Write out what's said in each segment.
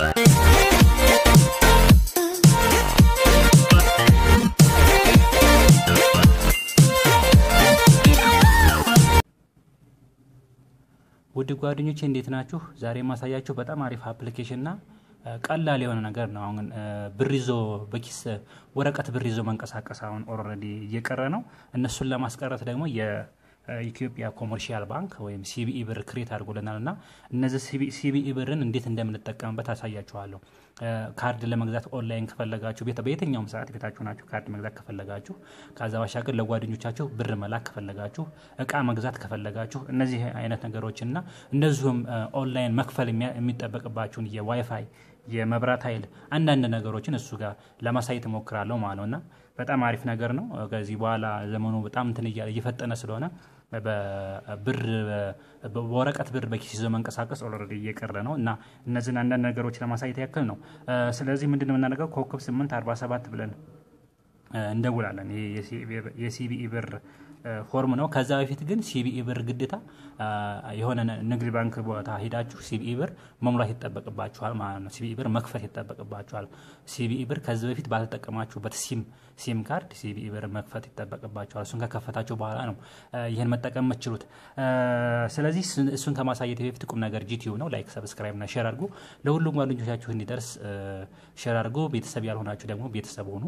ውድ ጓደኞች እንዴት ናችሁ? ዛሬ ማሳያችሁ በጣም አሪፍ አፕሊኬሽን እና ቀላል የሆነ ነገር ነው። አሁን ብር ይዞ በኪስ ወረቀት ብሪዞ መንቀሳቀስ አሁን ኦረዲ እየቀረ ነው። እነሱን ለማስቀረት ደግሞ ኢትዮጵያ ኮመርሺያል ባንክ ወይም ሲቢኢ ብር ክሬት አድርጎልናል እና እነዚህ ሲቢኢ ብርን እንዴት እንደምንጠቀምበት አሳያችኋለሁ። ካርድ ለመግዛት ኦንላይን ከፈለጋችሁ በየትኛውም ሰዓት ቤታችሁ ናችሁ ካርድ መግዛት ከፈለጋችሁ፣ ከዛ ባሻገር ለጓደኞቻችሁ ብር መላክ ከፈለጋችሁ፣ እቃ መግዛት ከፈለጋችሁ እነዚህ አይነት እና እንደዚሁም ኦንላይን መክፈል የሚጠበቅባችሁን የዋይፋይ የመብራት ኃይል አንዳንድ ነገሮችን እሱ ጋር ለማሳየት እሞክራለሁ ማለት ነው እና በጣም አሪፍ ነገር ነው። ከዚህ በኋላ ዘመኑ በጣም እንትን እየፈጠነ ስለሆነ ብር በወረቀት ብር በኪስ ይዞ መንቀሳቀስ ኦልሬዲ እየቀረ ነው እና እነዚህን አንዳንድ ነገሮች ለማሳየት ያክል ነው። ስለዚህ ምንድን ነው የምናደርገው? ኮከብ 847 ብለን እንደውላለን የሲቢኢ ብር ፎርም ነው። ከዛ በፊት ግን ሲቢኢ ብር ግዴታ የሆነ ንግድ ባንክ ቦታ ሄዳችሁ ሲቢኢ ብር መሙላት ይጠበቅባችኋል ማለት ነው። ሲቢኢ ብር መክፈት ይጠበቅባችኋል። ሲቢኢ ብር ከዚህ በፊት ባልተጠቀማችሁበት ሲም ሲም ካርድ ሲቢኢ ብር መክፈት ይጠበቅባችኋል። እሱን ከከፈታችሁ በኋላ ነው ይህን መጠቀም የምትችሉት። ስለዚህ እሱን ከማሳየት በፊት ቁም ነገር ጂቲዩ ነው። ላይክ፣ ሰብስክራይብ ና ሼር አድርጉ። ለሁሉም ጓደኞቻችሁ እንዲደርስ ሼር አድርጉ። ቤተሰብ ያልሆናችሁ ደግሞ ቤተሰብ ሆኑ።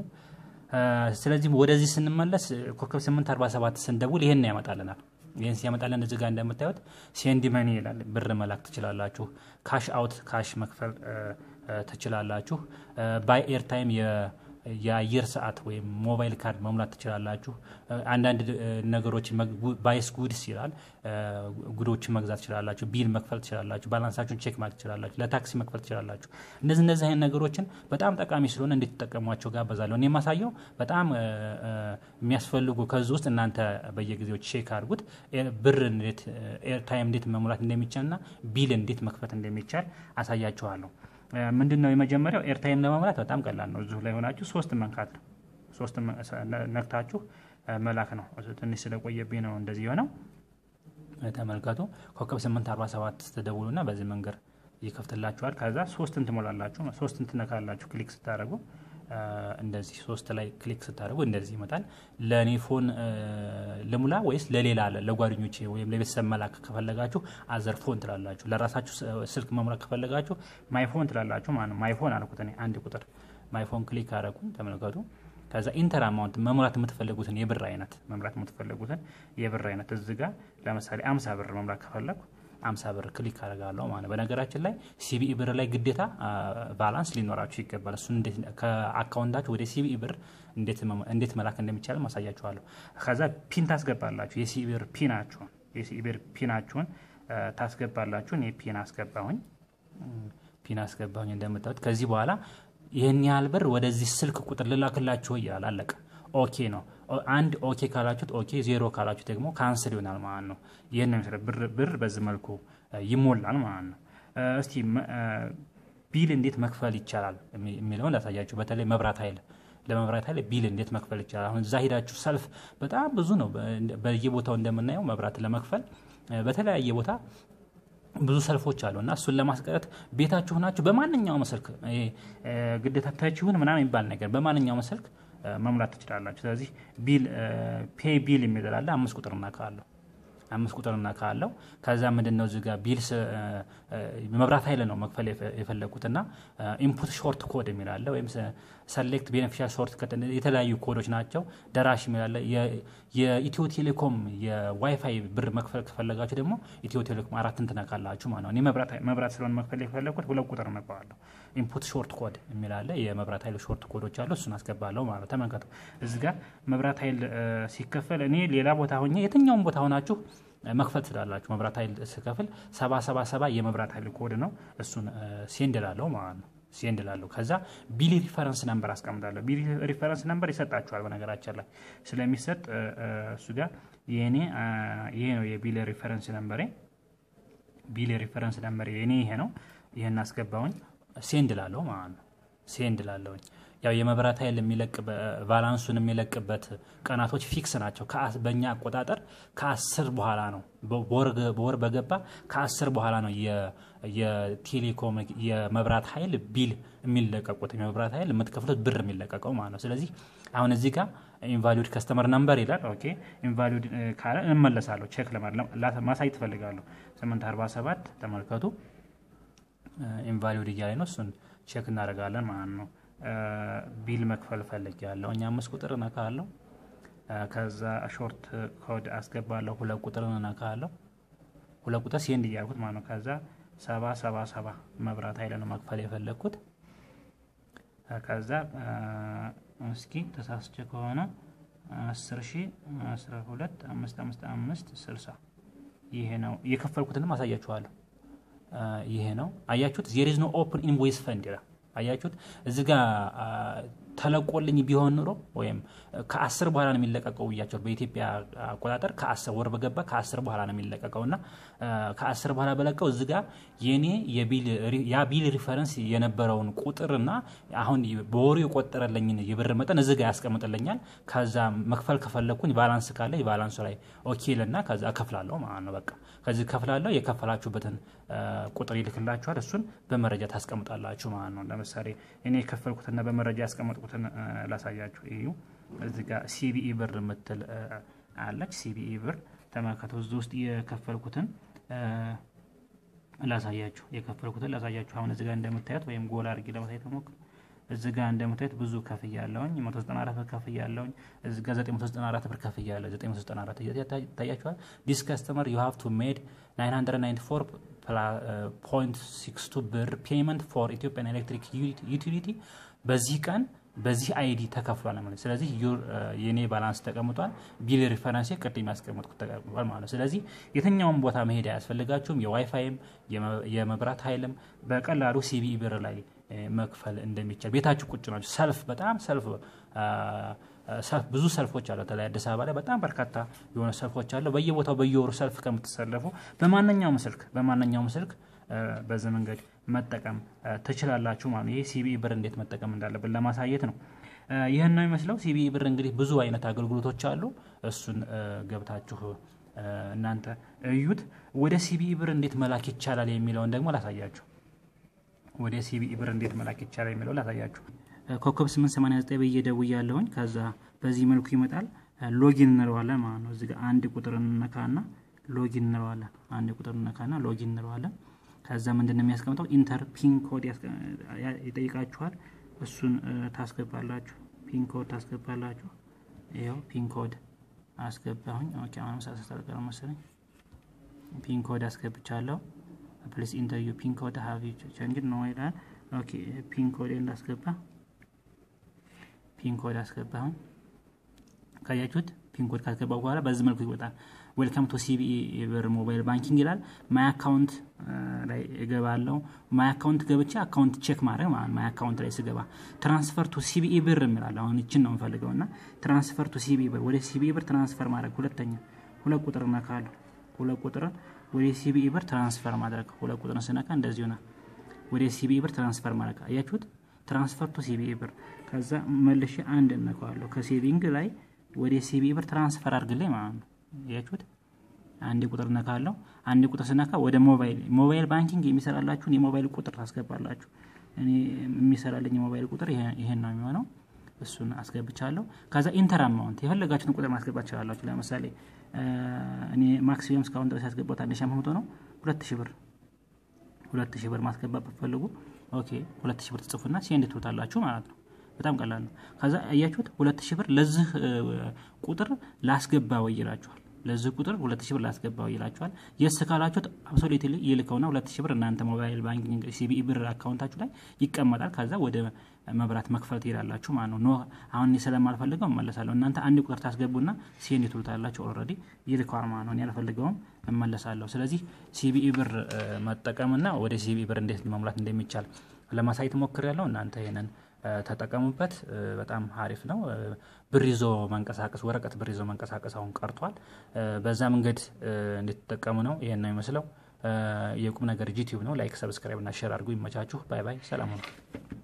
ስለዚህ ወደዚህ ስንመለስ ኮከብ 847 ስንደውል ይህን ያመጣልናል። ይህን ሲያመጣልን እዚህ ጋር እንደምታዩት ሴንድ መኒ ይላል። ብር መላክ ትችላላችሁ። ካሽ አውት ካሽ መክፈል ትችላላችሁ። ባይ ኤርታይም የአየር ሰዓት ወይም ሞባይል ካርድ መሙላት ትችላላችሁ። አንዳንድ ነገሮችን ባይስ ጉድስ ይላል ጉዶችን መግዛት ትችላላችሁ፣ ቢል መክፈል ትችላላችሁ፣ ባላንሳችሁን ቼክ ማለት ትችላላችሁ፣ ለታክሲ መክፈል ትችላላችሁ። እነዚህ እነዚህ አይነት ነገሮችን በጣም ጠቃሚ ስለሆነ እንድትጠቀሟቸው ጋበዛለሁ። እኔ የማሳየው በጣም የሚያስፈልጉ ከዚ ውስጥ እናንተ በየጊዜው ቼክ አድርጉት። ብር እንዴት ኤርታይም እንዴት መሙላት እንደሚቻል እና ቢል እንዴት መክፈት እንደሚቻል አሳያችኋለሁ። ምንድን ነው የመጀመሪያው ኤርታይም ለመሙላት በጣም ቀላል ነው። እዚሁ ላይ ሆናችሁ ሶስት መንካት ሶስት ነክታችሁ መላክ ነው። ትንሽ ስለቆየብኝ ነው እንደዚህ የሆነው። ተመልከቱ ኮከብ 847 ና በዚህ መንገድ ይከፍትላችኋል። ከዛ ሶስትን ትሞላላችሁ። ሶስትን ትነካላችሁ ክሊክ ስታደረጉ እንደዚህ ሶስት ላይ ክሊክ ስታደርጉ እንደዚህ ይመጣል። ለእኔ ፎን ልሙላ ወይስ ለሌላ ለጓደኞቼ ወይም ለቤተሰብ መላክ ከፈለጋችሁ አዘር ፎን ትላላችሁ። ለራሳችሁ ስልክ መሙላክ ከፈለጋችሁ ማይፎን ትላላችሁ ማለት ማይፎን አልኩት እኔ አንድ ቁጥር ማይፎን ክሊክ አደረኩኝ። ተመልከቱ። ከዛ ኢንተር አማውንት መሙላት የምትፈልጉትን የብር አይነት መሙላት የምትፈልጉትን የብር አይነት እዚህ ጋር ለምሳሌ አምሳ ብር መሙላት ከፈለግኩ አምሳ ብር ክሊክ አደርጋለሁ ማለት በነገራችን ላይ ሲቢኢ ብር ላይ ግዴታ ባላንስ ሊኖራችሁ ይገባል። እሱ ከአካውንታችሁ ወደ ሲቢኢ ብር እንዴት መላክ እንደሚቻል ማሳያችኋለሁ። ከዛ ፒን ታስገባላችሁ። የሲቢኢ ብር ፒናችሁን የሲቢኢ ብር ፒናችሁን ታስገባላችሁ። እኔ ፒን አስገባሁኝ ፒን አስገባሁኝ እንደምታዩት። ከዚህ በኋላ ይህን ያህል ብር ወደዚህ ስልክ ቁጥር ልላክላችሁ እያለ አለቀ። ኦኬ ነው። አንድ ኦኬ ካላችሁት ኦኬ፣ ዜሮ ካላችሁት ደግሞ ካንስል ይሆናል ማለት ነው። ይህን ምስለ ብር በዚህ መልኩ ይሞላል ማለት ነው። እስቲ ቢል እንዴት መክፈል ይቻላል የሚለውን ላሳያችሁ። በተለይ መብራት ኃይል ለመብራት ኃይል ቢል እንዴት መክፈል ይቻላል? አሁን እዛ ሄዳችሁ ሰልፍ በጣም ብዙ ነው። በየቦታው እንደምናየው መብራት ለመክፈል በተለያየ ቦታ ብዙ ሰልፎች አሉ እና እሱን ለማስቀረት ቤታችሁ ናችሁ በማንኛውም ስልክ ግዴታ ምናምን የሚባል ነገር በማንኛውም ስልክ መሙላት ትችላላችሁ። ስለዚህ ቢል ፔ ቢል የሚል አምስት ቁጥር እና ካለው አምስት ቁጥር እና ካለው ከዛ ምንድን ነው እዚጋ ቢልስ መብራት ኃይል ነው መክፈል የፈለጉት እና ኢንፑት ሾርት ኮድ የሚላለ ወይም ሰሌክት ቤኔፊሻል ሾርት የተለያዩ ኮዶች ናቸው። ደራሽ የሚላለ የኢትዮ ቴሌኮም የዋይፋይ ብር መክፈል ከፈለጋችሁ ደግሞ ኢትዮ ቴሌኮም አራትን እንትና ማለት ነው። እኔ መብራት ስለሆነ መክፈል የፈለግኩት ሁለት ቁጥር ነበዋለሁ። ኢንፑት ሾርት ኮድ የሚላለ የመብራት ኃይል ሾርት ኮዶች አሉ። እሱን አስገባለሁ ማለት ተመልከቱ። እዚ ጋር መብራት ኃይል ሲከፈል እኔ ሌላ ቦታ ሆኜ የትኛውን ቦታ ሆናችሁ መክፈል ትችላላችሁ። መብራት ኃይል ስከፍል ሰባ ሰባ ሰባ የመብራት ኃይል ኮድ ነው። እሱን ሴንድ እላለሁ ማለት ነው። ሴንድ ላለሁ ከዛ ቢሊ ሪፈረንስ ነምበር አስቀምጣለሁ። ቢሊ ሪፈረንስ ነምበር ይሰጣችኋል። በነገራችን ላይ ስለሚሰጥ እሱ ጋር የኔ ይሄ ነው የቢሊ ሪፈረንስ ነምበሬ። ቢሊ ሪፈረንስ ነምበር የኔ ይሄ ነው። ይሄን አስገባውኝ ሴንድ ላለሁ ማለት ነው። ሴንድ ላለሁኝ ያው የመብራት ኃይል የሚለቅ ቫላንሱን የሚለቅበት ቀናቶች ፊክስ ናቸው። በእኛ አቆጣጠር ከአስር በኋላ ነው በወር በገባ ከአስር በኋላ ነው የቴሌኮም የመብራት ኃይል ቢል የሚለቀቁት የመብራት ኃይል የምትከፍሉት ብር የሚለቀቀው ማለት ነው። ስለዚህ አሁን እዚህ ጋር ኢንቫሊድ ከስተመር ነምበር ይላል። ኦኬ ኢንቫሊድ ካለ እንመለሳለሁ። ቼክ ማሳየት ትፈልጋለሁ። 847 ተመልከቱ። ኢንቫሊድ እያለ ነው። እሱን ቼክ እናደርጋለን ማለት ነው። ቢል መክፈል ፈልጊያለሁ። እኛ አምስት ቁጥር እነካለሁ። ከዛ ሾርት ኮድ አስገባለሁ ሁለት ቁጥር እነካለሁ። ሁለት ቁጥር ሴንድ እያልኩት ማለት ነው። ከዛ ሰባ ሰባ ሰባ መብራት ኃይል ነው መክፈል የፈለግኩት። ከዛ እስኪ ተሳስቼ ከሆነ አስር ሺ አስራ ሁለት አምስት አምስት አምስት ስልሳ ይሄ ነው የከፈልኩትንም አሳያችኋለሁ። ይሄ ነው አያችሁት። ዜር ኢዝ ኖ ኦፕን ኢንቮይስ ፈንድ ይላል። አያችሁት እዚህ ጋር ተለቆልኝ ቢሆን ኑሮ ወይም ከአስር በኋላ ነው የሚለቀቀው ብያቸው በኢትዮጵያ አቆጣጠር ከአስር ወር በገባ ከአስር በኋላ ነው የሚለቀቀው እና ከአስር በኋላ በለቀው እዚ ጋ የኔ ያ ቢል ሪፈረንስ የነበረውን ቁጥር እና አሁን በወሩ የቆጠረልኝን የብር መጠን እዚ ጋ ያስቀምጥልኛል። ከዛ መክፈል ከፈለግኩኝ ባላንስ ካለ የባላንሱ ላይ ኦኬ ልና ከዛ እከፍላለሁ ማለት ነው። በቃ ከዚህ ከፍላለሁ። የከፈላችሁበትን ቁጥር ይልክላችኋል። እሱን በመረጃ ታስቀምጣላችሁ ማለት ነው። ለምሳሌ እኔ የከፈልኩትና በመረጃ ያስቀምጡ የሸጥኩትን ላሳያችሁ። እዩ እዚ ጋ ሲቢኢ ብር የምትል አለች። ሲቢኢ ብር ተመልከቶ እዚህ ውስጥ የከፈልኩትን ላሳያችሁ የከፈልኩትን ላሳያችሁ። አሁን እዚ ጋ እንደምታዩት ወይም ጎላ አድርጌ ለመታየት ሞክር እዚ ጋ እንደምታዩት ብዙ ከፍያለሁኝ። 194 ብር ያለውኝ እዚ ጋ 994 ብር ያለ 994 ይታያችኋል። ዲስ ከስተመር ዩ ሃቭ ቱ ሜድ 994.62 ብር ፔመንት ፎር ኢትዮጵያን ኤሌክትሪክ ዩቲሊቲ በዚህ ቀን በዚህ አይዲ ተከፍሏል ማለት ስለዚህ የኔ ባላንስ ተቀምጧል። ቢል ሪፈረንሴ ቅድም ያስቀመጥኩት ተቀምጧል ማለት ነው። ስለዚህ የትኛውም ቦታ መሄድ አያስፈልጋችሁም። የዋይፋይም የመብራት ኃይልም በቀላሉ ሲቢኢ ብር ላይ መክፈል እንደሚቻል ቤታችሁ ቁጭ ናቸው ሰልፍ በጣም ሰልፍ ሰልፍ ብዙ ሰልፎች አለ ተለይ አዲስ አበባ ላይ በጣም በርካታ የሆነ ሰልፎች አለ በየቦታው በየወሩ ሰልፍ ከምትሰለፉ በማንኛውም ስልክ በማንኛውም ስልክ በዚህ መንገድ መጠቀም ትችላላችሁ ማለት ነው። ይህ ሲቢኢ ብር እንዴት መጠቀም እንዳለብን ለማሳየት ነው። ይህን ነው የሚመስለው። ሲቢኢ ብር እንግዲህ ብዙ አይነት አገልግሎቶች አሉ። እሱን ገብታችሁ እናንተ እዩት። ወደ ሲቢኢ ብር እንዴት መላክ ይቻላል የሚለውን ደግሞ ላሳያችሁ። ወደ ሲቢኢ ብር እንዴት መላክ ይቻላል የሚለውን ላሳያችሁ። ኮከብ 889 ብዬ ደውያለሁኝ። ከዛ በዚህ መልኩ ይመጣል። ሎጊን እንለዋለን ማለት ነው። እዚህ ጋር አንድ ቁጥር እንነካና ሎጊን እንለዋለን። አንድ ቁጥር እንነካና ሎጊን እንለዋለን። ከዛ ምንድን ነው የሚያስቀምጠው ኢንተር ፒን ኮድ ይጠይቃችኋል። እሱን ታስገባላችሁ። ፒን ኮድ ታስገባላችሁ። ይኸው ፒን ኮድ አስገባሁኝ። ኦኬ አሁን መሰለኝ። ፒን ኮድ አስገብቻለሁ። ፕሊስ ኢንተርቪው ፒን ኮድ ሀቪ ቸንጅ ነው ይላል። ኦኬ ፒን ኮድ እንዳስገባ ፒን ኮድ አስገባሁኝ። ካያችሁት ፒን ኮድ ካስገባ በኋላ በዚህ መልኩ ይወጣል። ዌልካም ቱ ሲቢኢ ብር ሞባይል ባንኪንግ ይላል። ማይ አካውንት uh, ላይ እገባለሁ። ማይ አካውንት ገብቼ አካውንት ቼክ ማድረግ ማለት ማይ አካውንት ላይ ስገባ ትራንስፈር ቱ ሲቢኢ ብር የሚላል። አሁን እችን ነው የምፈልገው እና ትራንስፈር ቱ ሲቢኢ ብር ወደ ሲቢኢ e ብር ትራንስፈር ማድረግ ሁለተኛ ሁለት ቁጥር ነካሉ ሁለት ቁጥር ወደ ሲቢኢ e ብር ትራንስፈር ማድረግ ሁለት ቁጥር ስነካ እንደዚሁ ይሆናል። ወደ ሲቢኢ e ብር ትራንስፈር ማድረግ አያችሁት? ትራንስፈር ቱ ሲቢኢ ብር። ከዛ መልሼ አንድ እነካዋለሁ። ከሴቪንግ ላይ ወደ ሲቢኢ ብር ትራንስፈር አድርግልኝ ማለት ነው። ያችሁት አንድ ቁጥር ነካ አለው። አንድ ቁጥር ስነካ ወደ ሞባይል ሞባይል ባንኪንግ የሚሰራላችሁን የሞባይል ቁጥር ታስገባላችሁ። እኔ የሚሰራልኝ የሞባይል ቁጥር ይሄን ነው የሚሆነው። እሱን አስገብቻለሁ። ከዛ ኢንተር አማውንት የፈለጋችሁን ቁጥር ማስገባት ይችላላችሁ። ለምሳሌ እኔ ማክሲሚም እስካሁን ድረስ ያስገባት አንድ ሺህ ነው። ሁለት ሺ ብር ሁለት ሺ ብር ማስገባት ብትፈልጉ ኦኬ፣ ሁለት ሺ ብር ትጽፉና ሴንድ ትሉታላችሁ ማለት ነው። በጣም ቀላል ነው። ከዛ እያችሁት ሁለት ሺህ ብር ለዚህ ቁጥር ላስገባ ወይ ለዚህ ቁጥር 2000 ብር ላስገባው ይላችኋል። የስ ካላችሁት አብሶሌት ይልከውና 2000 ብር እናንተ ሞባይል ባንኪንግ ሲቢኢ ብር አካውንታችሁ ላይ ይቀመጣል። ከዛ ወደ መብራት መክፈል ትሄዳላችሁ ማለት ነው። ኖ አሁን እኔ ስለማልፈልገው እመለሳለሁ። እናንተ አንድ ቁጥር ታስገቡና ሲኒ ትሉታላችሁ። ኦልሬዲ ይልከዋል ማለት ነው። እኔ አልፈልገውም እመለሳለሁ። ስለዚህ ሲቢኢ ብር መጠቀምና ወደ ሲቢኢ ብር እንዴት መሙላት እንደሚቻል ለማሳየት ያለው እናንተ ይሄንን ተጠቀሙበት። በጣም አሪፍ ነው። ብር ይዞ መንቀሳቀስ ወረቀት ብሪዞ መንቀሳቀስ አሁን ቀርቷል። በዛ መንገድ እንድትጠቀሙ ነው። ይሄን ነው የሚመስለው። የቁም ነገር ዩቲዩብ ነው። ላይክ፣ ሰብስክራይብ እና ሼር አድርጉ። ይመቻችሁ። ባይ ባይ። ሰላም ነው።